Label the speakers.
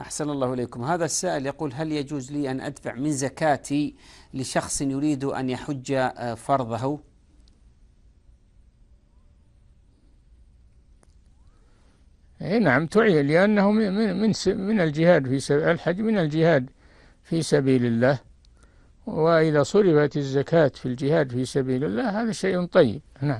Speaker 1: أحسن الله إليكم هذا السائل يقول هل يجوز لي أن أدفع من زكاتي لشخص يريد أن يحج فرضه
Speaker 2: اي نعم تعين لأنه من من من الجهاد في الحج من الجهاد في سبيل الله وإذا صرفت الزكاة في الجهاد في سبيل
Speaker 3: الله هذا شيء طيب
Speaker 4: نعم